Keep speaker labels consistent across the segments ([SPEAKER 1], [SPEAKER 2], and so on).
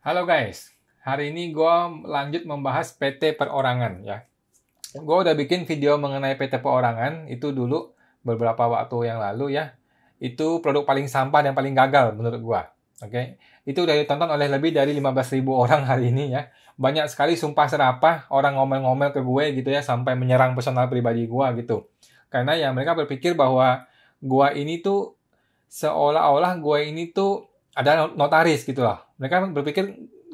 [SPEAKER 1] Halo guys, hari ini gue lanjut membahas PT perorangan ya. Gue udah bikin video mengenai PT perorangan itu dulu beberapa waktu yang lalu ya. Itu produk paling sampah dan paling gagal menurut gue. Oke, itu udah ditonton oleh lebih dari 15.000 orang hari ini ya. Banyak sekali sumpah serapah orang ngomel-ngomel ke gue gitu ya sampai menyerang personal pribadi gue gitu. Karena ya mereka berpikir bahwa gue ini tuh seolah-olah gue ini tuh ada notaris gitu lah. Mereka berpikir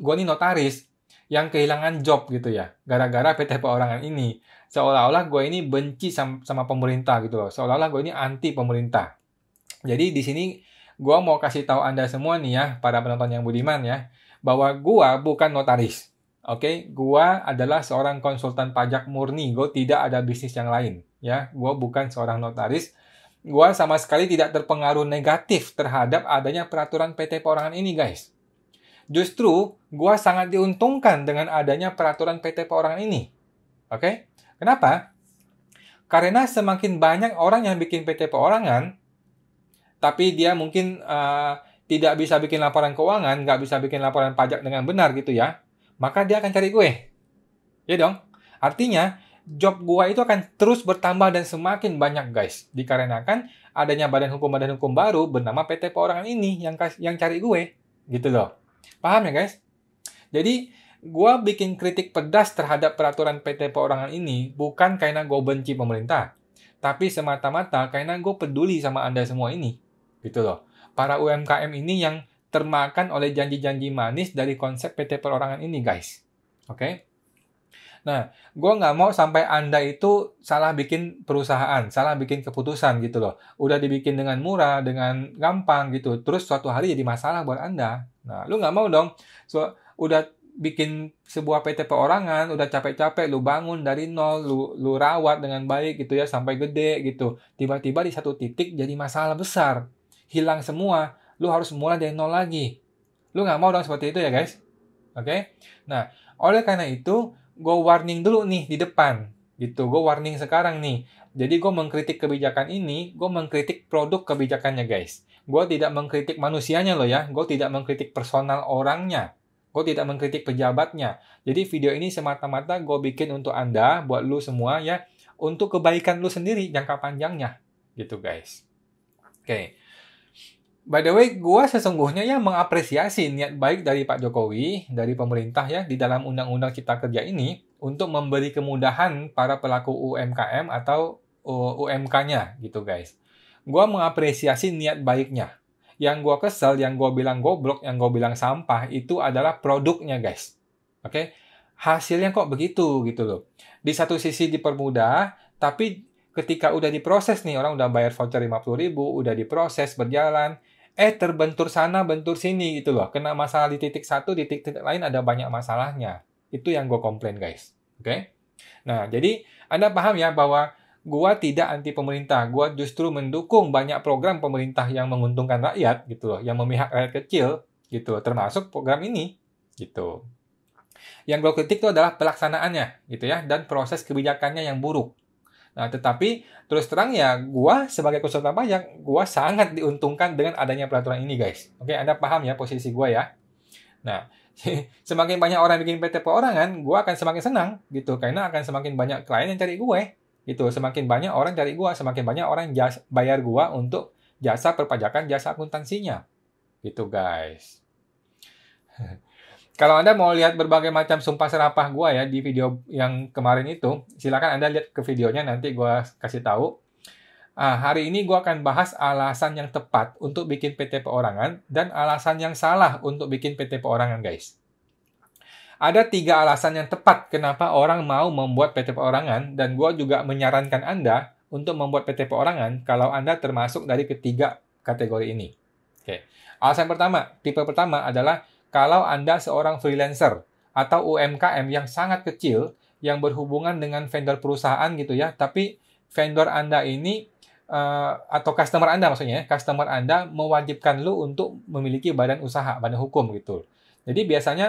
[SPEAKER 1] gue ini notaris yang kehilangan job gitu ya, gara-gara PT perorangan ini. Seolah-olah gue ini benci sama, sama pemerintah gitu loh, seolah-olah gue ini anti pemerintah. Jadi di sini gue mau kasih tahu anda semua nih ya, para penonton yang budiman ya, bahwa gue bukan notaris. Oke, okay? gue adalah seorang konsultan pajak murni. Gue tidak ada bisnis yang lain. Ya, gue bukan seorang notaris Gua sama sekali tidak terpengaruh negatif terhadap adanya peraturan PT Perorangan ini, guys. Justru, gua sangat diuntungkan dengan adanya peraturan PT Perorangan ini. Oke? Okay? Kenapa? Karena semakin banyak orang yang bikin PT Perorangan, tapi dia mungkin uh, tidak bisa bikin laporan keuangan, nggak bisa bikin laporan pajak dengan benar gitu ya, maka dia akan cari gue. Ya dong? Artinya, job gua itu akan terus bertambah dan semakin banyak guys dikarenakan adanya badan hukum badan hukum baru bernama PT Perorangan ini yang yang cari gue gitu loh paham ya guys jadi gua bikin kritik pedas terhadap peraturan PT Perorangan ini bukan karena gue benci pemerintah tapi semata-mata karena gue peduli sama anda semua ini gitu loh para UMKM ini yang termakan oleh janji-janji manis dari konsep PT Perorangan ini guys oke okay? Nah, gue nggak mau sampai Anda itu salah bikin perusahaan, salah bikin keputusan gitu loh. Udah dibikin dengan murah, dengan gampang gitu. Terus suatu hari jadi masalah buat Anda. Nah, lu nggak mau dong. So, udah bikin sebuah PT perorangan udah capek-capek lu bangun dari nol lu lu rawat dengan baik gitu ya sampai gede gitu tiba-tiba di satu titik jadi masalah besar hilang semua lu harus mulai dari nol lagi lu nggak mau dong seperti itu ya guys oke okay? nah oleh karena itu gue warning dulu nih di depan gitu gue warning sekarang nih jadi gue mengkritik kebijakan ini gue mengkritik produk kebijakannya guys gue tidak mengkritik manusianya loh ya gue tidak mengkritik personal orangnya gue tidak mengkritik pejabatnya jadi video ini semata-mata gue bikin untuk anda buat lu semua ya untuk kebaikan lu sendiri jangka panjangnya gitu guys oke okay. By the way, gue sesungguhnya ya mengapresiasi niat baik dari Pak Jokowi, dari pemerintah ya di dalam Undang-Undang Cipta Kerja ini untuk memberi kemudahan para pelaku UMKM atau UMK-nya uh, gitu guys. Gue mengapresiasi niat baiknya. Yang gue kesel, yang gue bilang goblok, yang gue bilang sampah itu adalah produknya guys. Oke? Okay? Hasilnya kok begitu gitu loh. Di satu sisi dipermudah, tapi ketika udah diproses nih orang udah bayar voucher 50 ribu, udah diproses berjalan, eh terbentur sana bentur sini gitu loh kena masalah di titik satu di titik, titik lain ada banyak masalahnya itu yang gue komplain guys oke okay? nah jadi anda paham ya bahwa gue tidak anti pemerintah gue justru mendukung banyak program pemerintah yang menguntungkan rakyat gitu loh yang memihak rakyat kecil gitu termasuk program ini gitu yang gue kritik itu adalah pelaksanaannya gitu ya dan proses kebijakannya yang buruk Nah, tetapi terus terang ya, gua sebagai konsultan pajak, gua sangat diuntungkan dengan adanya peraturan ini, guys. Oke, Anda paham ya posisi gua ya. Nah, semakin banyak orang bikin PT perorangan, gue akan semakin senang gitu karena akan semakin banyak klien yang cari gue gitu, semakin banyak orang cari gue, semakin banyak orang jasa, bayar gue untuk jasa perpajakan, jasa akuntansinya gitu guys. Kalau Anda mau lihat berbagai macam sumpah serapah gue ya di video yang kemarin itu, silakan Anda lihat ke videonya nanti gue kasih tahu. Ah, hari ini gue akan bahas alasan yang tepat untuk bikin PT perorangan dan alasan yang salah untuk bikin PT perorangan guys. Ada tiga alasan yang tepat kenapa orang mau membuat PT perorangan dan gue juga menyarankan Anda untuk membuat PT perorangan kalau Anda termasuk dari ketiga kategori ini. Oke. Alasan pertama, tipe pertama adalah kalau Anda seorang freelancer atau UMKM yang sangat kecil yang berhubungan dengan vendor perusahaan gitu ya, tapi vendor Anda ini uh, atau customer Anda maksudnya, ya, customer Anda mewajibkan lu untuk memiliki badan usaha, badan hukum gitu. Jadi biasanya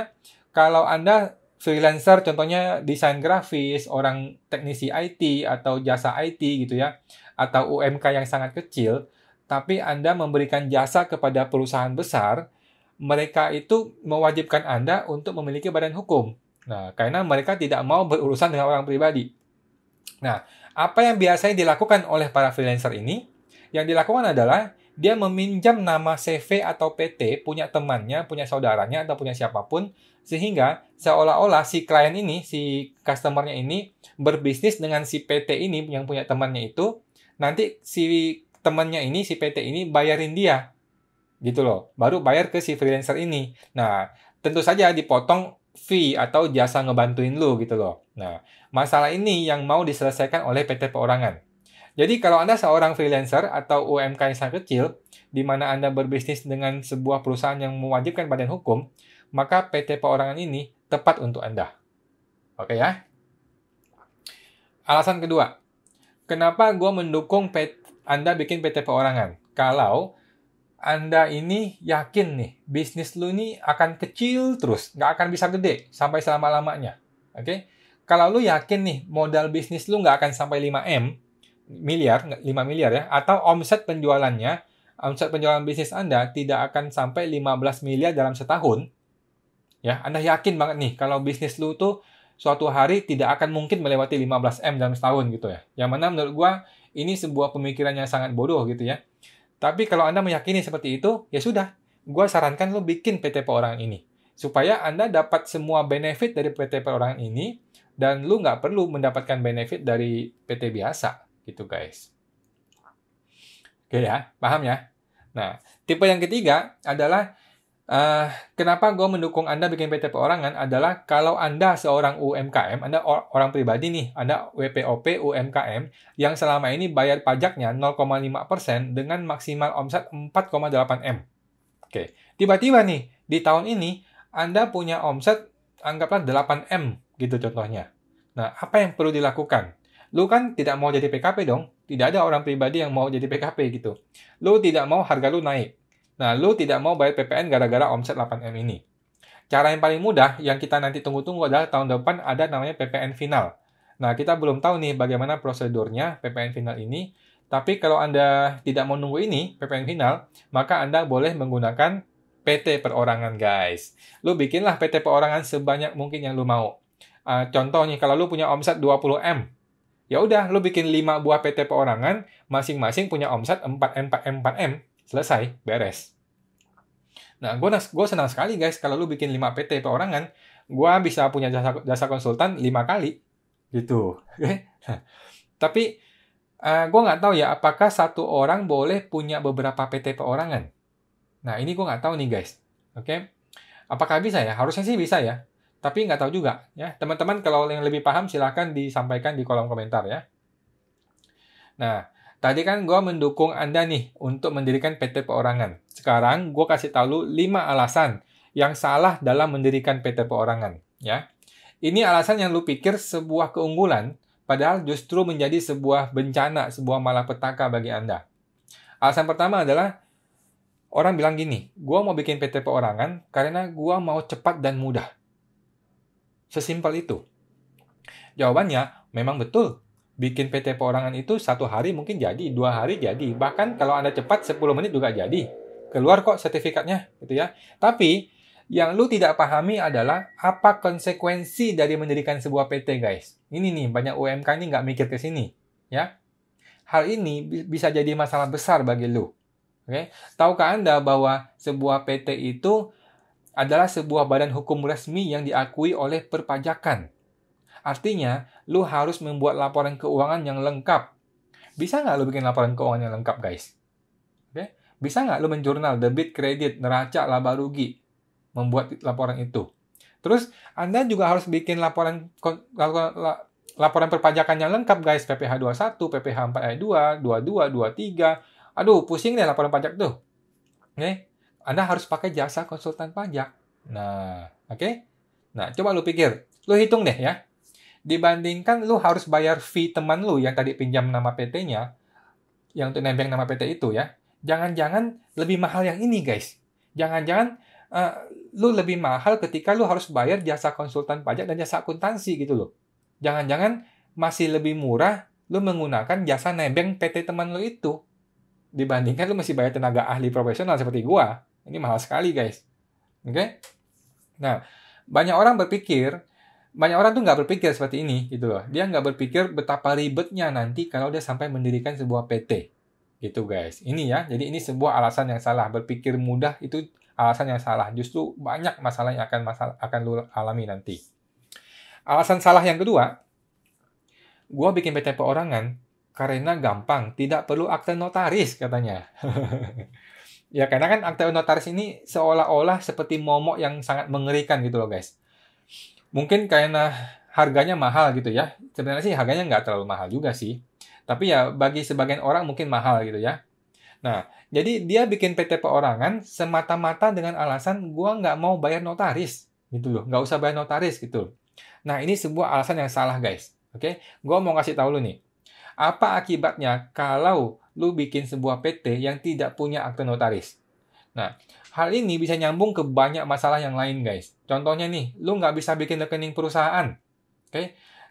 [SPEAKER 1] kalau Anda freelancer contohnya desain grafis, orang teknisi IT atau jasa IT gitu ya, atau UMK yang sangat kecil, tapi Anda memberikan jasa kepada perusahaan besar, mereka itu mewajibkan Anda untuk memiliki badan hukum. Nah, karena mereka tidak mau berurusan dengan orang pribadi. Nah, apa yang biasanya dilakukan oleh para freelancer ini? Yang dilakukan adalah dia meminjam nama CV atau PT punya temannya, punya saudaranya, atau punya siapapun, sehingga seolah-olah si klien ini, si customernya ini berbisnis dengan si PT ini yang punya temannya itu, nanti si temannya ini, si PT ini bayarin dia gitu loh. Baru bayar ke si freelancer ini. Nah, tentu saja dipotong fee atau jasa ngebantuin lu gitu loh. Nah, masalah ini yang mau diselesaikan oleh PT perorangan. Jadi kalau Anda seorang freelancer atau UMK yang sangat kecil, di mana Anda berbisnis dengan sebuah perusahaan yang mewajibkan badan hukum, maka PT perorangan ini tepat untuk Anda. Oke ya? Alasan kedua, kenapa gue mendukung Anda bikin PT perorangan? Kalau anda ini yakin nih, bisnis lu ini akan kecil terus, nggak akan bisa gede sampai selama-lamanya. Oke? Okay? Kalau lu yakin nih, modal bisnis lu nggak akan sampai 5M, miliar, 5 miliar ya, atau omset penjualannya, omset penjualan bisnis Anda tidak akan sampai 15 miliar dalam setahun, ya, Anda yakin banget nih kalau bisnis lu tuh suatu hari tidak akan mungkin melewati 15M dalam setahun gitu ya. Yang mana menurut gua ini sebuah pemikiran yang sangat bodoh gitu ya tapi kalau Anda meyakini seperti itu, ya sudah. Gue sarankan lo bikin PT perorangan ini. Supaya Anda dapat semua benefit dari PT perorangan ini, dan lo nggak perlu mendapatkan benefit dari PT biasa, gitu guys. Oke ya, paham ya? Nah, tipe yang ketiga adalah Uh, kenapa gue mendukung Anda bikin PT perorangan adalah kalau Anda seorang UMKM, Anda or orang pribadi nih, Anda WPOP UMKM yang selama ini bayar pajaknya 0,5% dengan maksimal omset 4,8M. Oke, tiba-tiba nih, di tahun ini Anda punya omset anggaplah 8M gitu contohnya. Nah, apa yang perlu dilakukan? Lu kan tidak mau jadi PKP dong, tidak ada orang pribadi yang mau jadi PKP gitu. Lu tidak mau harga lu naik Nah, lu tidak mau bayar PPN gara-gara omset 8M ini. Cara yang paling mudah yang kita nanti tunggu-tunggu adalah tahun depan ada namanya PPN final. Nah, kita belum tahu nih bagaimana prosedurnya PPN final ini, tapi kalau Anda tidak mau nunggu ini, PPN final, maka Anda boleh menggunakan PT perorangan, guys. Lu bikinlah PT perorangan sebanyak mungkin yang lu mau. Uh, contoh kalau lu punya omset 20M, ya udah lu bikin 5 buah PT perorangan, masing-masing punya omset 4M, 4M, 4M selesai, beres. Nah, gue gue senang sekali guys kalau lu bikin 5 PT perorangan, gue bisa punya jasa, jasa konsultan 5 kali, gitu. tapi uh, eh, gue nggak tahu ya apakah satu orang boleh punya beberapa PT perorangan. Nah, ini gue nggak tahu nih guys. Oke, okay? apakah bisa ya? Harusnya sih bisa ya. Tapi nggak tahu juga ya. Teman-teman kalau yang lebih paham silahkan disampaikan di kolom komentar ya. Nah, Tadi kan gue mendukung Anda nih untuk mendirikan PT perorangan. Sekarang gue kasih tahu lu 5 alasan yang salah dalam mendirikan PT perorangan. Ya, Ini alasan yang lu pikir sebuah keunggulan, padahal justru menjadi sebuah bencana, sebuah malapetaka bagi Anda. Alasan pertama adalah, orang bilang gini, gue mau bikin PT perorangan karena gue mau cepat dan mudah. Sesimpel itu. Jawabannya, memang betul bikin PT perorangan itu satu hari mungkin jadi, dua hari jadi, bahkan kalau Anda cepat 10 menit juga jadi. Keluar kok sertifikatnya gitu ya. Tapi yang lu tidak pahami adalah apa konsekuensi dari mendirikan sebuah PT guys. Ini nih banyak UMK ini nggak mikir ke sini ya. Hal ini bisa jadi masalah besar bagi lu. Oke, okay? tahukah Anda bahwa sebuah PT itu adalah sebuah badan hukum resmi yang diakui oleh perpajakan. Artinya, lu harus membuat laporan keuangan yang lengkap. Bisa nggak lu bikin laporan keuangan yang lengkap, guys? Oke? Bisa nggak lu menjurnal debit, kredit, neraca, laba rugi? Membuat laporan itu. Terus, Anda juga harus bikin laporan laporan perpajakan yang lengkap, guys. PPh 21, PPh 4 ayat 2, 22, 23. Aduh, pusing deh laporan pajak tuh. Oke? Anda harus pakai jasa konsultan pajak. Nah, oke? Okay? Nah, coba lu pikir. Lu hitung deh ya dibandingkan lu harus bayar fee teman lu yang tadi pinjam nama PT-nya yang tuh nembeng nama PT itu ya jangan-jangan lebih mahal yang ini guys jangan-jangan uh, lu lebih mahal ketika lu harus bayar jasa konsultan pajak dan jasa akuntansi gitu loh jangan-jangan masih lebih murah lu menggunakan jasa nebeng PT teman lu itu dibandingkan lu masih bayar tenaga ahli profesional seperti gua ini mahal sekali guys oke okay? nah banyak orang berpikir banyak orang tuh nggak berpikir seperti ini gitu loh. Dia nggak berpikir betapa ribetnya nanti kalau dia sampai mendirikan sebuah PT. Gitu guys. Ini ya. Jadi ini sebuah alasan yang salah. Berpikir mudah itu alasan yang salah. Justru banyak masalah yang akan masalah akan lu alami nanti. Alasan salah yang kedua, gua bikin PT perorangan karena gampang, tidak perlu akte notaris katanya. ya karena kan akte notaris ini seolah-olah seperti momok yang sangat mengerikan gitu loh guys mungkin karena harganya mahal gitu ya. Sebenarnya sih harganya nggak terlalu mahal juga sih. Tapi ya bagi sebagian orang mungkin mahal gitu ya. Nah, jadi dia bikin PT perorangan semata-mata dengan alasan gua nggak mau bayar notaris gitu loh. Nggak usah bayar notaris gitu. Nah, ini sebuah alasan yang salah guys. Oke, gua mau kasih tahu lu nih. Apa akibatnya kalau lu bikin sebuah PT yang tidak punya akte notaris? Nah, Hal ini bisa nyambung ke banyak masalah yang lain, guys. Contohnya nih, lu nggak bisa bikin rekening perusahaan. Oke? Okay?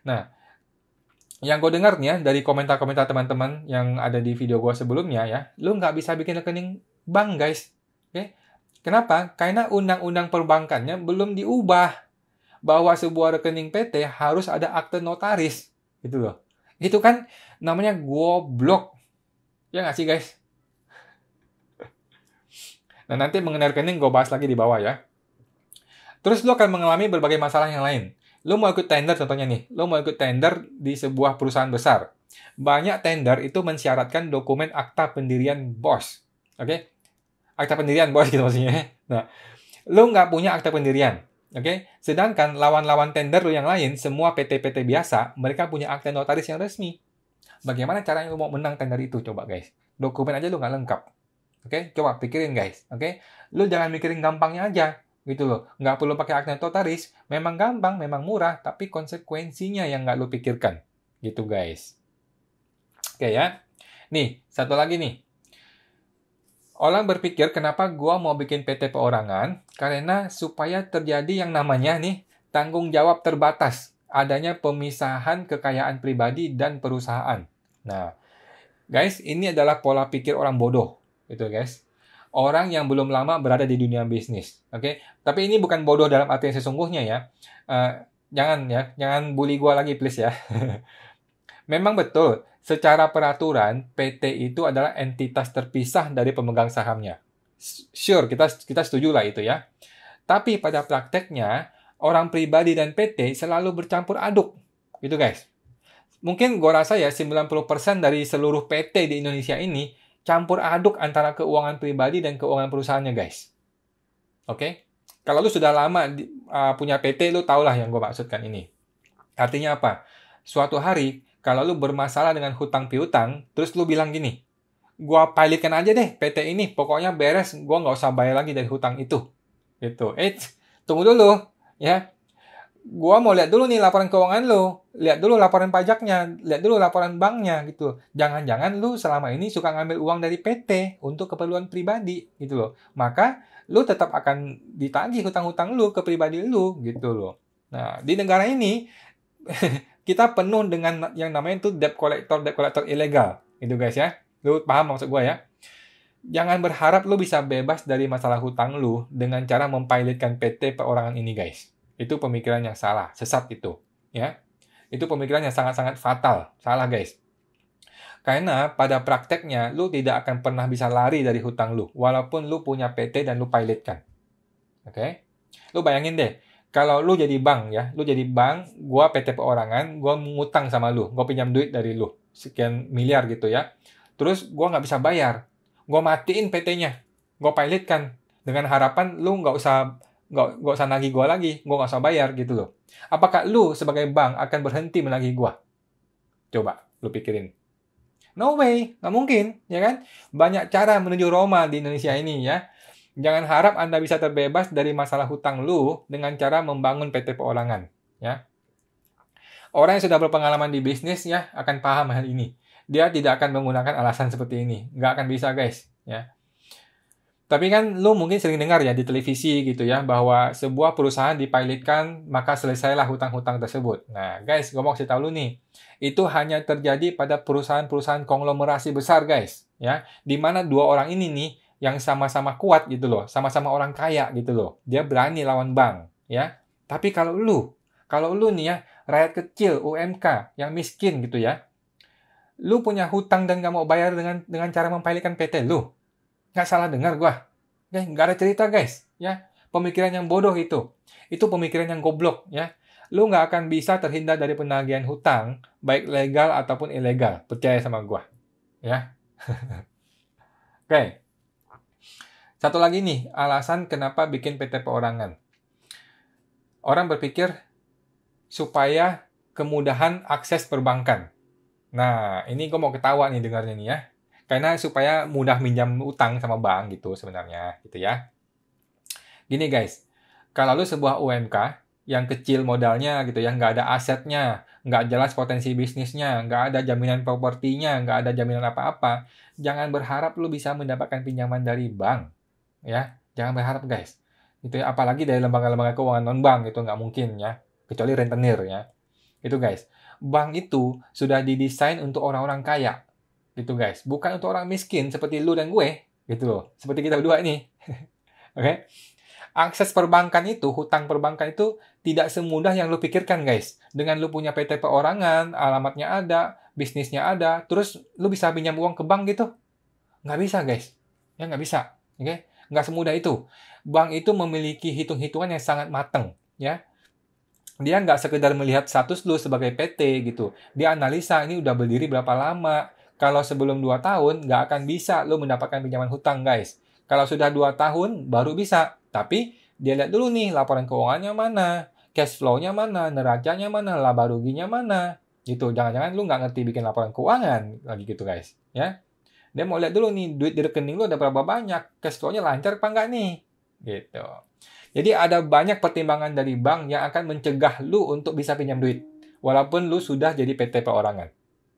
[SPEAKER 1] Nah, yang gue dengar nih ya, dari komentar-komentar teman-teman yang ada di video gue sebelumnya ya, lu nggak bisa bikin rekening bank, guys. Oke? Okay? Kenapa? Karena undang-undang perbankannya belum diubah bahwa sebuah rekening PT harus ada akte notaris, gitu loh. Itu kan namanya goblok. Ya nggak sih, guys? Nah, nanti mengenai rekening gue bahas lagi di bawah ya. Terus lo akan mengalami berbagai masalah yang lain. lo mau ikut tender contohnya nih, lo mau ikut tender di sebuah perusahaan besar. Banyak tender itu mensyaratkan dokumen akta pendirian bos. Oke? Okay? Akta pendirian bos gitu maksudnya. Nah, lo nggak punya akta pendirian. Oke, okay? sedangkan lawan-lawan tender lo yang lain, semua PT-PT biasa, mereka punya akte notaris yang resmi. Bagaimana caranya lo mau menang tender itu? Coba guys, dokumen aja lo nggak lengkap. Oke, okay? coba pikirin guys. Oke, okay? lu jangan mikirin gampangnya aja gitu loh. Nggak perlu pakai totalis. Memang gampang, memang murah, tapi konsekuensinya yang nggak lu pikirkan. Gitu guys. Oke okay, ya. Nih, satu lagi nih. Orang berpikir kenapa gua mau bikin PT perorangan? Karena supaya terjadi yang namanya nih tanggung jawab terbatas. Adanya pemisahan kekayaan pribadi dan perusahaan. Nah, guys, ini adalah pola pikir orang bodoh Gitu guys. Orang yang belum lama berada di dunia bisnis. Oke. Okay? Tapi ini bukan bodoh dalam arti yang sesungguhnya ya. Uh, jangan ya. Jangan bully gue lagi please ya. Memang betul, secara peraturan PT itu adalah entitas terpisah dari pemegang sahamnya. Sure, kita kita setuju lah itu ya. Tapi pada prakteknya, orang pribadi dan PT selalu bercampur aduk. Gitu guys. Mungkin gue rasa ya 90% dari seluruh PT di Indonesia ini campur aduk antara keuangan pribadi dan keuangan perusahaannya, guys. Oke? Okay? Kalau lu sudah lama uh, punya PT, lu tau lah yang gue maksudkan ini. Artinya apa? Suatu hari, kalau lu bermasalah dengan hutang piutang, terus lu bilang gini, gue pilotkan aja deh PT ini, pokoknya beres, gue nggak usah bayar lagi dari hutang itu. Gitu. Eh, tunggu dulu, ya gua mau lihat dulu nih laporan keuangan lu, lihat dulu laporan pajaknya, lihat dulu laporan banknya gitu. Jangan-jangan lu selama ini suka ngambil uang dari PT untuk keperluan pribadi gitu loh. Maka lu tetap akan ditagih hutang-hutang lu ke pribadi lu gitu loh. Nah, di negara ini kita penuh dengan yang namanya itu debt collector, debt collector ilegal. itu guys ya. Lu paham maksud gua ya? Jangan berharap lu bisa bebas dari masalah hutang lu dengan cara mempilotkan PT perorangan ini guys itu pemikiran yang salah, sesat itu, ya. Itu pemikiran yang sangat-sangat fatal, salah guys. Karena pada prakteknya, lu tidak akan pernah bisa lari dari hutang lu, walaupun lu punya PT dan lu pilotkan. Oke? Okay? Lu bayangin deh, kalau lu jadi bank ya, lu jadi bank, gua PT perorangan, gua ngutang sama lu, gua pinjam duit dari lu, sekian miliar gitu ya. Terus gua nggak bisa bayar, gua matiin PT-nya, gua pilotkan dengan harapan lu nggak usah gak, nggak usah nagih gue lagi gue gak usah bayar gitu loh apakah lu sebagai bank akan berhenti menagih gue coba lu pikirin no way nggak mungkin ya kan banyak cara menuju Roma di Indonesia ini ya jangan harap anda bisa terbebas dari masalah hutang lu dengan cara membangun PT perorangan ya orang yang sudah berpengalaman di bisnis ya akan paham hal ini dia tidak akan menggunakan alasan seperti ini nggak akan bisa guys ya tapi kan lu mungkin sering dengar ya di televisi gitu ya bahwa sebuah perusahaan dipilotkan maka selesailah hutang-hutang tersebut. Nah guys, gue mau kasih tau lu nih, itu hanya terjadi pada perusahaan-perusahaan konglomerasi besar guys, ya. mana dua orang ini nih yang sama-sama kuat gitu loh, sama-sama orang kaya gitu loh, dia berani lawan bank, ya. Tapi kalau lu, kalau lu nih ya rakyat kecil UMK yang miskin gitu ya, lu punya hutang dan gak mau bayar dengan dengan cara mempilotkan PT lu, Nggak salah dengar gue. Nggak ada cerita guys. Ya, pemikiran yang bodoh itu. Itu pemikiran yang goblok. Ya, lu nggak akan bisa terhindar dari penagihan hutang, baik legal ataupun ilegal. Percaya sama gue. Ya. Oke. Satu lagi nih, alasan kenapa bikin PT perorangan. Orang berpikir supaya kemudahan akses perbankan. Nah, ini gue mau ketawa nih dengarnya nih ya karena supaya mudah minjam utang sama bank gitu sebenarnya gitu ya. Gini guys, kalau lu sebuah UMK yang kecil modalnya gitu ya, nggak ada asetnya, nggak jelas potensi bisnisnya, nggak ada jaminan propertinya, nggak ada jaminan apa-apa, jangan berharap lu bisa mendapatkan pinjaman dari bank, ya, jangan berharap guys, gitu ya, apalagi dari lembaga-lembaga keuangan non bank itu nggak mungkin ya, kecuali rentenir ya, itu guys, bank itu sudah didesain untuk orang-orang kaya, gitu guys. Bukan untuk orang miskin seperti lu dan gue, gitu loh. Seperti kita berdua ini Oke? Okay? Akses perbankan itu, hutang perbankan itu tidak semudah yang lu pikirkan guys. Dengan lu punya PT perorangan, alamatnya ada, bisnisnya ada, terus lu bisa pinjam uang ke bank gitu. Nggak bisa guys. Ya nggak bisa. Oke? Okay? Nggak semudah itu. Bank itu memiliki hitung-hitungan yang sangat mateng Ya, dia nggak sekedar melihat status lu sebagai PT gitu. Dia analisa ini udah berdiri berapa lama, kalau sebelum 2 tahun, nggak akan bisa lo mendapatkan pinjaman hutang, guys. Kalau sudah 2 tahun, baru bisa. Tapi, dia lihat dulu nih laporan keuangannya mana, cash flow-nya mana, neracanya mana, laba ruginya mana. Gitu, jangan-jangan lo nggak ngerti bikin laporan keuangan lagi gitu, guys. Ya, dia mau lihat dulu nih duit di rekening lu ada berapa banyak, cash flow-nya lancar apa nggak nih, gitu. Jadi ada banyak pertimbangan dari bank yang akan mencegah lo untuk bisa pinjam duit, walaupun lo sudah jadi PT perorangan.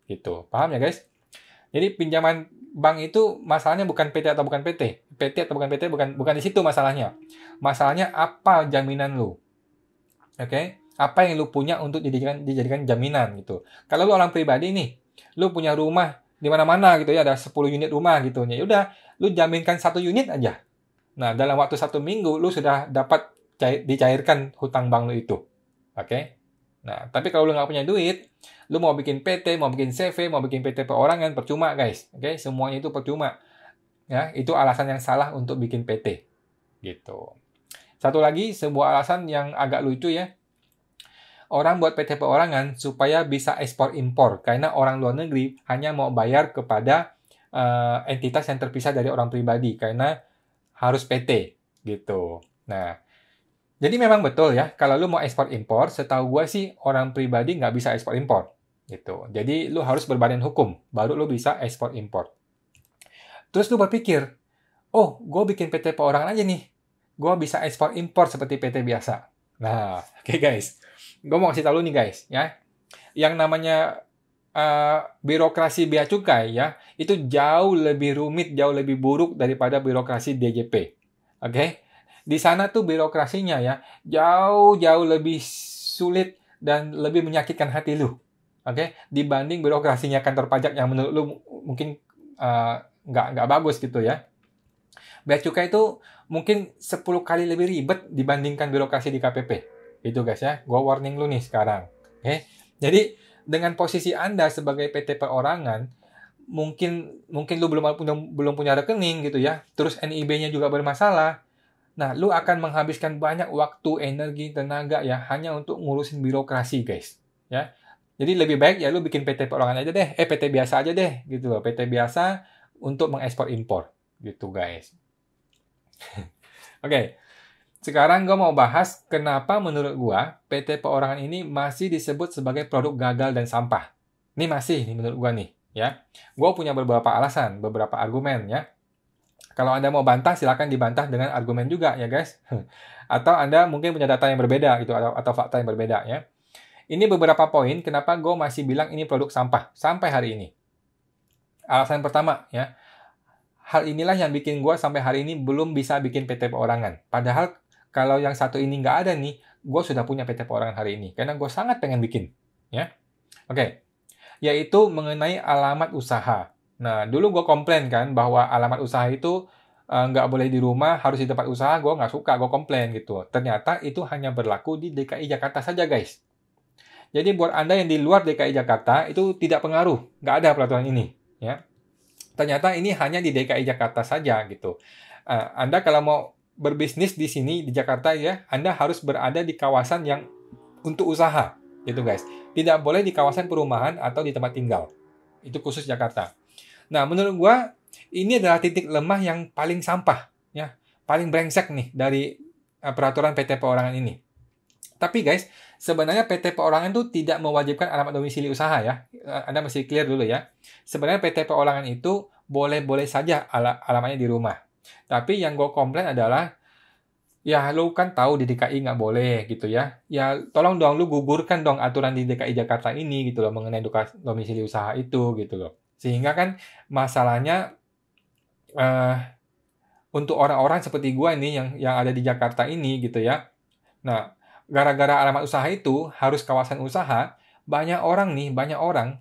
[SPEAKER 1] Gitu, paham ya guys? Jadi pinjaman bank itu masalahnya bukan PT atau bukan PT. PT atau bukan PT bukan bukan di situ masalahnya. Masalahnya apa jaminan lu? Oke? Okay? Apa yang lu punya untuk dijadikan dijadikan jaminan gitu. Kalau lu orang pribadi nih, lu punya rumah di mana-mana gitu ya ada 10 unit rumah gitu ya. Udah, lu jaminkan satu unit aja. Nah, dalam waktu satu minggu lu sudah dapat dicairkan hutang bank lu itu. Oke? Okay? Nah, tapi kalau lu nggak punya duit, lu mau bikin PT, mau bikin CV, mau bikin PT perorangan, percuma guys. Oke, okay? semuanya itu percuma. Ya, itu alasan yang salah untuk bikin PT. Gitu. Satu lagi, sebuah alasan yang agak lucu ya. Orang buat PT perorangan supaya bisa ekspor impor karena orang luar negeri hanya mau bayar kepada uh, entitas yang terpisah dari orang pribadi karena harus PT gitu. Nah, jadi memang betul ya, kalau lu mau ekspor impor, setahu gue sih orang pribadi nggak bisa ekspor impor gitu. Jadi lu harus berbadan hukum, baru lu bisa ekspor impor. Terus lu berpikir, oh gue bikin PT orang aja nih, gue bisa ekspor impor seperti PT biasa. Nah, oke okay guys, gue mau kasih tau lu nih guys ya, yang namanya uh, birokrasi bea cukai ya, itu jauh lebih rumit, jauh lebih buruk daripada birokrasi DJP. Oke? Okay? Di sana tuh birokrasinya ya jauh-jauh lebih sulit dan lebih menyakitkan hati lu. Oke, okay? dibanding birokrasinya kantor pajak yang menurut lu mungkin eh, nggak uh, nggak bagus gitu ya. Bea cukai itu mungkin 10 kali lebih ribet dibandingkan birokrasi di KPP. Itu guys ya, gua warning lu nih sekarang. Oke. Okay? Jadi dengan posisi Anda sebagai PT perorangan, mungkin mungkin lu belum punya belum punya rekening gitu ya terus NIB-nya juga bermasalah Nah, lu akan menghabiskan banyak waktu, energi, tenaga ya hanya untuk ngurusin birokrasi, guys. Ya. Jadi lebih baik ya lu bikin PT perorangan aja deh, eh PT biasa aja deh gitu loh, PT biasa untuk mengekspor impor gitu, guys. Oke. okay. Sekarang gue mau bahas kenapa menurut gue PT perorangan ini masih disebut sebagai produk gagal dan sampah. Ini masih nih menurut gue nih ya. Gue punya beberapa alasan, beberapa argumen ya. Kalau Anda mau bantah, silakan dibantah dengan argumen juga ya guys. atau Anda mungkin punya data yang berbeda gitu atau, atau fakta yang berbeda ya. Ini beberapa poin kenapa gue masih bilang ini produk sampah sampai hari ini. Alasan pertama ya, hal inilah yang bikin gue sampai hari ini belum bisa bikin PT perorangan. Padahal kalau yang satu ini nggak ada nih, gue sudah punya PT perorangan hari ini karena gue sangat pengen bikin, ya. Oke, okay. yaitu mengenai alamat usaha. Nah, dulu gue komplain kan bahwa alamat usaha itu eh, nggak uh, boleh di rumah, harus di tempat usaha, gue nggak suka, gue komplain gitu. Ternyata itu hanya berlaku di DKI Jakarta saja guys. Jadi buat Anda yang di luar DKI Jakarta, itu tidak pengaruh, nggak ada peraturan ini. ya. Ternyata ini hanya di DKI Jakarta saja gitu. Uh, Anda kalau mau berbisnis di sini, di Jakarta ya, Anda harus berada di kawasan yang untuk usaha gitu guys. Tidak boleh di kawasan perumahan atau di tempat tinggal. Itu khusus Jakarta. Nah, menurut gua ini adalah titik lemah yang paling sampah ya, paling brengsek nih dari eh, peraturan PT perorangan ini. Tapi guys, sebenarnya PT perorangan itu tidak mewajibkan alamat domisili usaha ya. Eh, Anda mesti clear dulu ya. Sebenarnya PT perorangan itu boleh-boleh saja ala alamatnya di rumah. Tapi yang gue komplain adalah ya lu kan tahu di DKI nggak boleh gitu ya. Ya tolong dong lu gugurkan dong aturan di DKI Jakarta ini gitu loh mengenai domisili usaha itu gitu loh. Sehingga kan masalahnya uh, untuk orang-orang seperti gue ini yang yang ada di Jakarta ini gitu ya. Nah, gara-gara alamat usaha itu harus kawasan usaha, banyak orang nih, banyak orang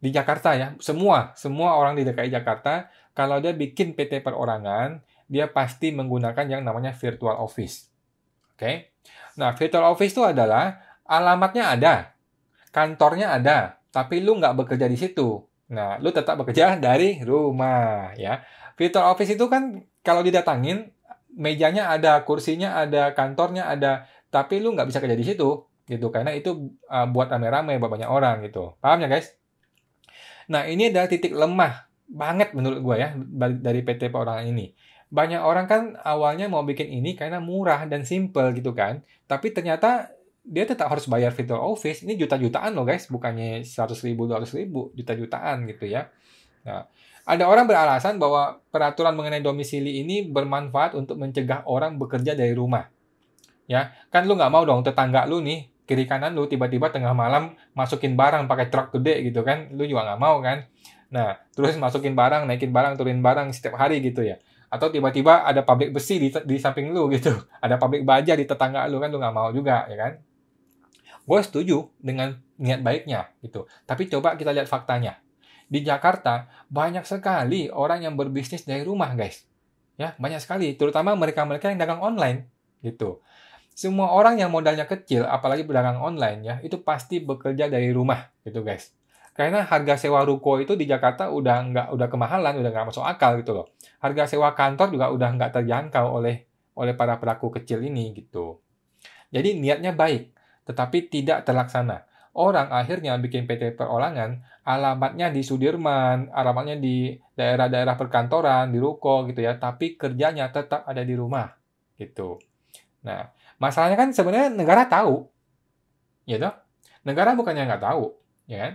[SPEAKER 1] di Jakarta ya, semua semua orang di DKI Jakarta kalau dia bikin PT perorangan, dia pasti menggunakan yang namanya virtual office. Oke. Okay? Nah, virtual office itu adalah alamatnya ada, kantornya ada, tapi lu nggak bekerja di situ. Nah, lu tetap bekerja dari rumah ya. Virtual office itu kan kalau didatangin mejanya ada, kursinya ada, kantornya ada, tapi lu nggak bisa kerja di situ gitu karena itu uh, buat rame-rame buat banyak orang gitu. Paham ya, guys? Nah, ini adalah titik lemah banget menurut gua ya dari PT orang ini. Banyak orang kan awalnya mau bikin ini karena murah dan simple gitu kan. Tapi ternyata dia tetap harus bayar virtual office. Ini juta-jutaan loh guys, bukannya 100 ribu, 200 ribu, juta-jutaan gitu ya. Nah, ada orang beralasan bahwa peraturan mengenai domisili ini bermanfaat untuk mencegah orang bekerja dari rumah. Ya, kan lu nggak mau dong tetangga lu nih, kiri kanan lu tiba-tiba tengah malam masukin barang pakai truk gede gitu kan, lu juga nggak mau kan. Nah, terus masukin barang, naikin barang, turunin barang setiap hari gitu ya atau tiba-tiba ada pabrik besi di, di samping lu gitu ada pabrik baja di tetangga lu kan lu nggak mau juga ya kan Gue setuju dengan niat baiknya gitu. Tapi coba kita lihat faktanya. Di Jakarta banyak sekali orang yang berbisnis dari rumah, guys. Ya, banyak sekali, terutama mereka-mereka yang dagang online gitu. Semua orang yang modalnya kecil, apalagi berdagang online ya, itu pasti bekerja dari rumah gitu, guys. Karena harga sewa ruko itu di Jakarta udah nggak udah kemahalan, udah nggak masuk akal gitu loh. Harga sewa kantor juga udah nggak terjangkau oleh oleh para pelaku kecil ini gitu. Jadi niatnya baik, tetapi tidak terlaksana. Orang akhirnya bikin PT perorangan, alamatnya di Sudirman, alamatnya di daerah-daerah perkantoran, di ruko gitu ya, tapi kerjanya tetap ada di rumah gitu. Nah, masalahnya kan sebenarnya negara tahu, ya toh? Negara bukannya nggak tahu, ya kan?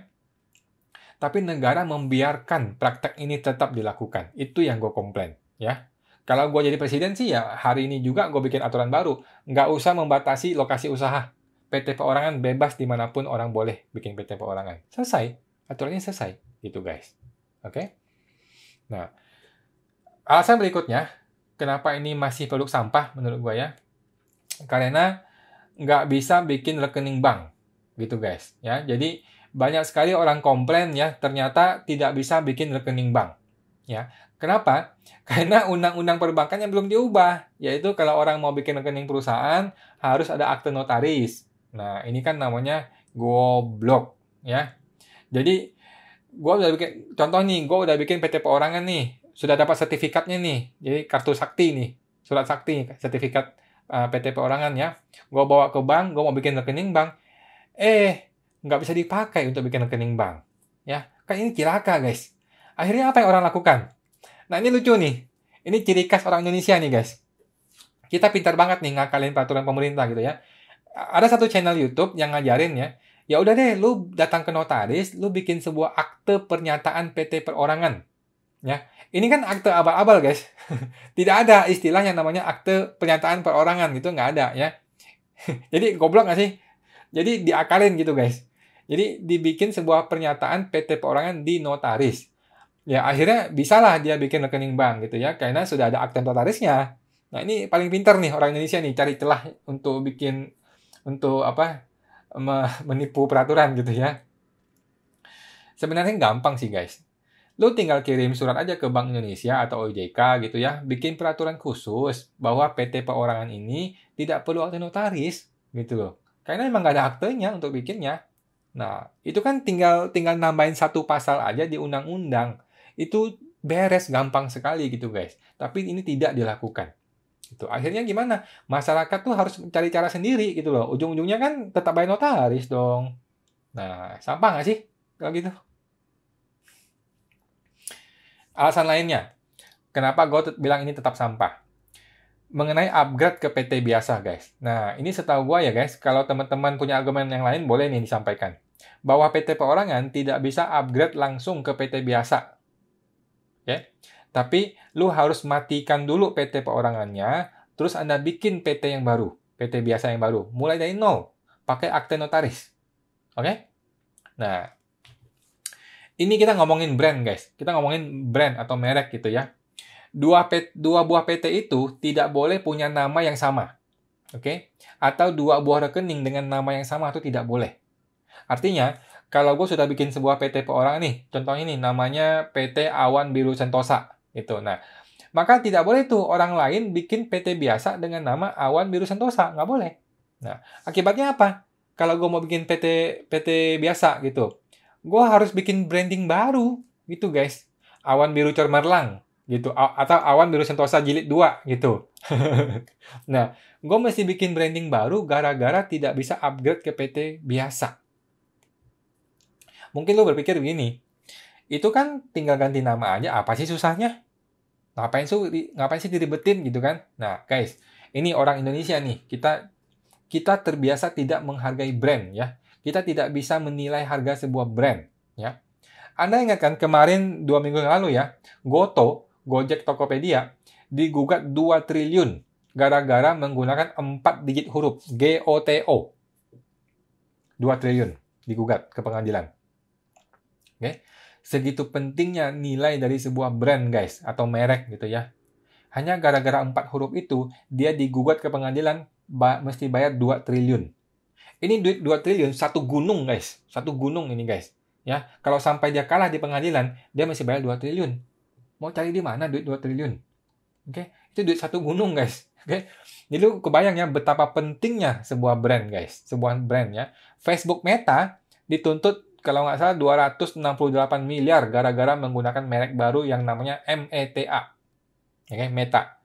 [SPEAKER 1] Tapi negara membiarkan praktek ini tetap dilakukan. Itu yang gue komplain, ya. Kalau gue jadi presiden sih ya hari ini juga gue bikin aturan baru. Nggak usah membatasi lokasi usaha. PT perorangan bebas dimanapun orang boleh bikin PT perorangan. Selesai. Aturannya selesai. Gitu guys. Oke? Okay? Nah, alasan berikutnya, kenapa ini masih produk sampah menurut gue ya, karena nggak bisa bikin rekening bank. Gitu guys. ya. Jadi, banyak sekali orang komplain ya, ternyata tidak bisa bikin rekening bank. Ya, Kenapa? Karena undang-undang perbankan yang belum diubah, yaitu kalau orang mau bikin rekening perusahaan harus ada akte notaris. Nah, ini kan namanya goblok ya. Jadi gue udah bikin contoh nih, gue udah bikin PT perorangan nih, sudah dapat sertifikatnya nih. Jadi kartu sakti nih, surat sakti, sertifikat uh, eh, PT perorangan ya. Gue bawa ke bank, gue mau bikin rekening bank. Eh, nggak bisa dipakai untuk bikin rekening bank. Ya, kan ini cilaka guys. Akhirnya apa yang orang lakukan? Nah ini lucu nih. Ini ciri khas orang Indonesia nih guys. Kita pintar banget nih ngakalin peraturan pemerintah gitu ya ada satu channel YouTube yang ngajarin ya ya udah deh lu datang ke notaris lu bikin sebuah akte pernyataan PT perorangan ya ini kan akte abal-abal guys tidak ada istilah yang namanya akte pernyataan perorangan gitu nggak ada ya jadi goblok nggak sih jadi diakalin gitu guys jadi dibikin sebuah pernyataan PT perorangan di notaris ya akhirnya bisalah dia bikin rekening bank gitu ya karena sudah ada akte notarisnya nah ini paling pinter nih orang Indonesia nih cari celah untuk bikin untuk apa menipu peraturan gitu ya. Sebenarnya gampang sih guys. Lo tinggal kirim surat aja ke Bank Indonesia atau OJK gitu ya, bikin peraturan khusus bahwa PT perorangan ini tidak perlu akte notaris gitu loh. Karena emang gak ada aktenya untuk bikinnya. Nah, itu kan tinggal tinggal nambahin satu pasal aja di undang-undang. Itu beres gampang sekali gitu guys. Tapi ini tidak dilakukan gitu akhirnya gimana masyarakat tuh harus cari cara sendiri gitu loh ujung-ujungnya kan tetap bayar notaris dong nah sampah nggak sih kalau gitu alasan lainnya kenapa gue bilang ini tetap sampah mengenai upgrade ke PT biasa guys. Nah ini setahu gue ya guys, kalau teman-teman punya argumen yang lain boleh nih disampaikan. Bahwa PT perorangan tidak bisa upgrade langsung ke PT biasa. Oke, ya? okay? Tapi lu harus matikan dulu PT perorangannya, terus Anda bikin PT yang baru, PT biasa yang baru. Mulai dari nol, pakai akte notaris. Oke? Okay? Nah, ini kita ngomongin brand guys. Kita ngomongin brand atau merek gitu ya. Dua, PT, dua buah PT itu tidak boleh punya nama yang sama. Oke? Okay? Atau dua buah rekening dengan nama yang sama itu tidak boleh. Artinya, kalau gue sudah bikin sebuah PT perorangan nih, contoh ini, namanya PT Awan Biru Sentosa. Itu. Nah, maka tidak boleh tuh orang lain bikin PT biasa dengan nama Awan Biru Sentosa, nggak boleh. Nah, akibatnya apa? Kalau gue mau bikin PT PT biasa gitu, gue harus bikin branding baru gitu guys. Awan Biru Cermerlang gitu atau Awan Biru Sentosa Jilid 2 gitu. nah, gue mesti bikin branding baru gara-gara tidak bisa upgrade ke PT biasa. Mungkin lo berpikir begini, itu kan tinggal ganti nama aja apa sih susahnya ngapain sih ngapain sih diribetin gitu kan nah guys ini orang Indonesia nih kita kita terbiasa tidak menghargai brand ya kita tidak bisa menilai harga sebuah brand ya anda ingat kan kemarin dua minggu yang lalu ya Goto Gojek Tokopedia digugat 2 triliun gara-gara menggunakan empat digit huruf G O T O dua triliun digugat ke pengadilan oke okay? segitu pentingnya nilai dari sebuah brand guys atau merek gitu ya. Hanya gara-gara empat huruf itu dia digugat ke pengadilan ba mesti bayar 2 triliun. Ini duit 2 triliun satu gunung guys, satu gunung ini guys. Ya, kalau sampai dia kalah di pengadilan, dia mesti bayar 2 triliun. Mau cari di mana duit 2 triliun? Oke, okay? itu duit satu gunung guys. Oke. Okay? Jadi lu kebayang ya betapa pentingnya sebuah brand guys, sebuah brand ya. Facebook Meta dituntut kalau nggak salah 268 miliar gara-gara menggunakan merek baru yang namanya META. Okay, Meta.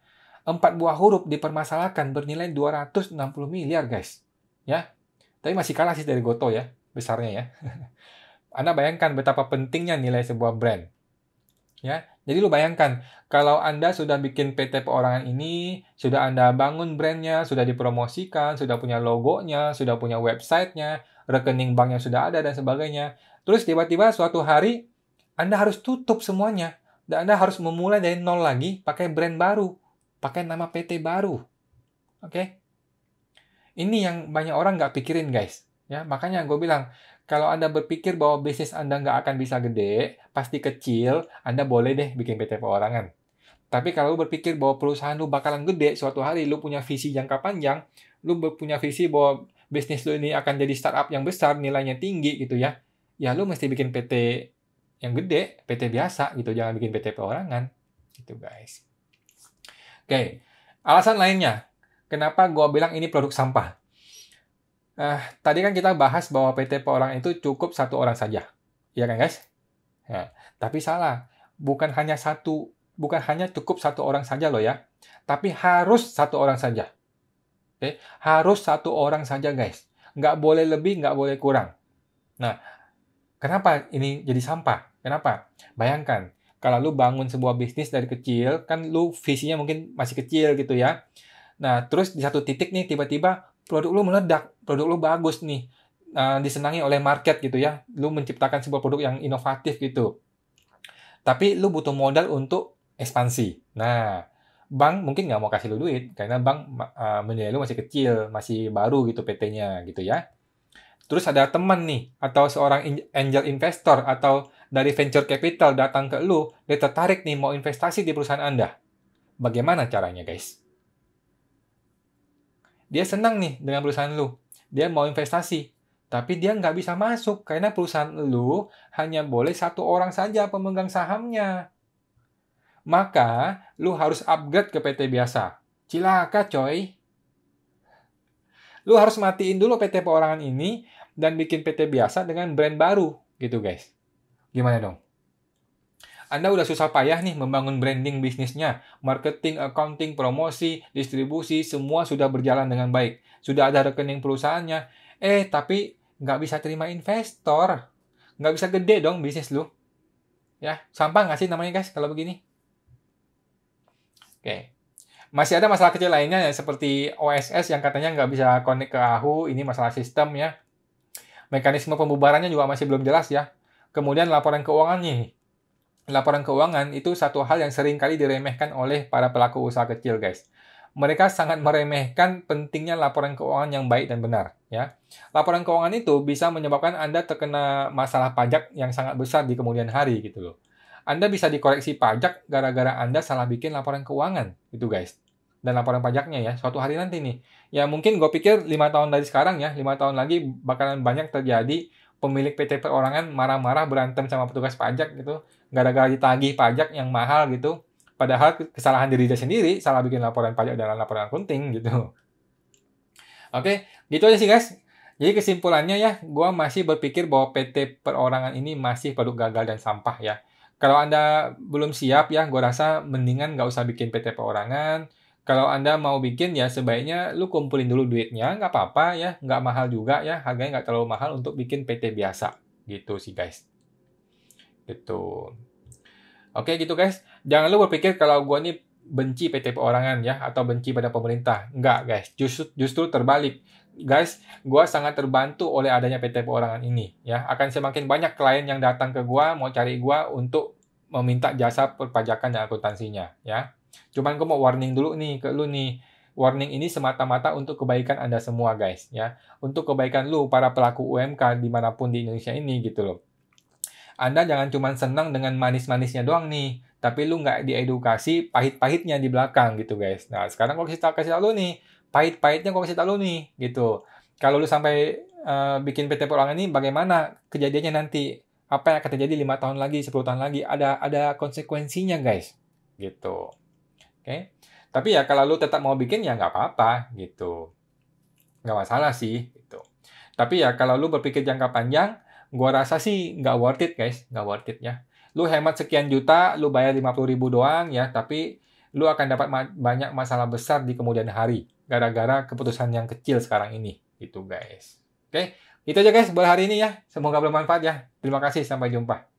[SPEAKER 1] Empat buah huruf dipermasalahkan bernilai 260 miliar, guys. Ya. Tapi masih kalah sih dari Goto ya, besarnya ya. Anda bayangkan betapa pentingnya nilai sebuah brand. Ya. Jadi lu bayangkan, kalau Anda sudah bikin PT perorangan ini, sudah Anda bangun brandnya, sudah dipromosikan, sudah punya logonya, sudah punya websitenya, rekening bank yang sudah ada, dan sebagainya. Terus tiba-tiba suatu hari Anda harus tutup semuanya. Dan Anda harus memulai dari nol lagi pakai brand baru. Pakai nama PT baru. Oke? Okay? Ini yang banyak orang nggak pikirin guys. Ya, makanya gue bilang, kalau Anda berpikir bahwa bisnis Anda nggak akan bisa gede, pasti kecil, Anda boleh deh bikin PT perorangan. Tapi kalau lu berpikir bahwa perusahaan lu bakalan gede suatu hari, lu punya visi jangka panjang, lu punya visi bahwa bisnis lo ini akan jadi startup yang besar, nilainya tinggi gitu ya, ya lo mesti bikin PT yang gede, PT biasa gitu, jangan bikin PT perorangan. Gitu guys. Oke, okay. alasan lainnya, kenapa gue bilang ini produk sampah? Nah, tadi kan kita bahas bahwa PT perorangan itu cukup satu orang saja. Iya kan guys? Nah, tapi salah, bukan hanya satu, bukan hanya cukup satu orang saja loh ya, tapi harus satu orang saja. Okay? Eh, harus satu orang saja guys. Nggak boleh lebih, nggak boleh kurang. Nah, kenapa ini jadi sampah? Kenapa? Bayangkan, kalau lu bangun sebuah bisnis dari kecil, kan lu visinya mungkin masih kecil gitu ya. Nah, terus di satu titik nih tiba-tiba produk lu meledak, produk lu bagus nih, uh, disenangi oleh market gitu ya. Lu menciptakan sebuah produk yang inovatif gitu. Tapi lu butuh modal untuk ekspansi. Nah, bank mungkin nggak mau kasih lu duit karena bank uh, menilai lu masih kecil, masih baru gitu PT-nya gitu ya. Terus ada teman nih atau seorang angel investor atau dari venture capital datang ke lu, dia tertarik nih mau investasi di perusahaan Anda. Bagaimana caranya, guys? Dia senang nih dengan perusahaan lu. Dia mau investasi, tapi dia nggak bisa masuk karena perusahaan lu hanya boleh satu orang saja pemegang sahamnya maka lu harus upgrade ke PT biasa. Cilaka coy. Lu harus matiin dulu PT perorangan ini dan bikin PT biasa dengan brand baru gitu guys. Gimana dong? Anda udah susah payah nih membangun branding bisnisnya, marketing, accounting, promosi, distribusi, semua sudah berjalan dengan baik. Sudah ada rekening perusahaannya, eh tapi nggak bisa terima investor. Nggak bisa gede dong bisnis lu. Ya, sampah nggak sih namanya guys kalau begini? Oke. Masih ada masalah kecil lainnya ya, seperti OSS yang katanya nggak bisa connect ke AHU, ini masalah sistem ya. Mekanisme pembubarannya juga masih belum jelas ya. Kemudian laporan keuangan nih. Laporan keuangan itu satu hal yang sering kali diremehkan oleh para pelaku usaha kecil, guys. Mereka sangat meremehkan pentingnya laporan keuangan yang baik dan benar, ya. Laporan keuangan itu bisa menyebabkan Anda terkena masalah pajak yang sangat besar di kemudian hari gitu loh. Anda bisa dikoreksi pajak gara-gara Anda salah bikin laporan keuangan, itu guys. Dan laporan pajaknya ya, suatu hari nanti nih. Ya mungkin gue pikir 5 tahun dari sekarang ya, 5 tahun lagi bakalan banyak terjadi pemilik PT perorangan marah-marah berantem sama petugas pajak gitu. Gara-gara ditagih pajak yang mahal gitu. Padahal kesalahan diri dia sendiri, salah bikin laporan pajak dalam laporan akunting gitu. Oke, gitu aja sih guys. Jadi kesimpulannya ya, gue masih berpikir bahwa PT perorangan ini masih produk gagal dan sampah ya. Kalau Anda belum siap ya, gue rasa mendingan nggak usah bikin PT perorangan. Kalau Anda mau bikin ya sebaiknya lu kumpulin dulu duitnya, nggak apa-apa ya, nggak mahal juga ya, harganya nggak terlalu mahal untuk bikin PT biasa. Gitu sih guys. Gitu. Oke gitu guys, jangan lu berpikir kalau gue ini benci PT perorangan ya, atau benci pada pemerintah. Nggak guys, justru, justru terbalik guys, gue sangat terbantu oleh adanya PT Perorangan ini. Ya, akan semakin banyak klien yang datang ke gue mau cari gue untuk meminta jasa perpajakan dan akuntansinya. Ya, cuman gue mau warning dulu nih ke lu nih. Warning ini semata-mata untuk kebaikan Anda semua guys ya. Untuk kebaikan lu para pelaku UMK dimanapun di Indonesia ini gitu loh. Anda jangan cuma senang dengan manis-manisnya doang nih, tapi lu nggak diedukasi pahit-pahitnya di belakang gitu guys. Nah sekarang gue kasih tau kasih tau lu nih, pahit-pahitnya gue kasih tau lu nih gitu kalau lu sampai uh, bikin PT Pulang ini bagaimana kejadiannya nanti apa yang akan terjadi lima tahun lagi 10 tahun lagi ada ada konsekuensinya guys gitu oke okay? tapi ya kalau lu tetap mau bikin ya nggak apa-apa gitu nggak masalah sih gitu tapi ya kalau lu berpikir jangka panjang gua rasa sih nggak worth it guys nggak worth it ya lu hemat sekian juta lu bayar 50 ribu doang ya tapi lu akan dapat ma banyak masalah besar di kemudian hari gara-gara keputusan yang kecil sekarang ini gitu guys. Oke, itu aja guys buat hari ini ya. Semoga bermanfaat ya. Terima kasih sampai jumpa.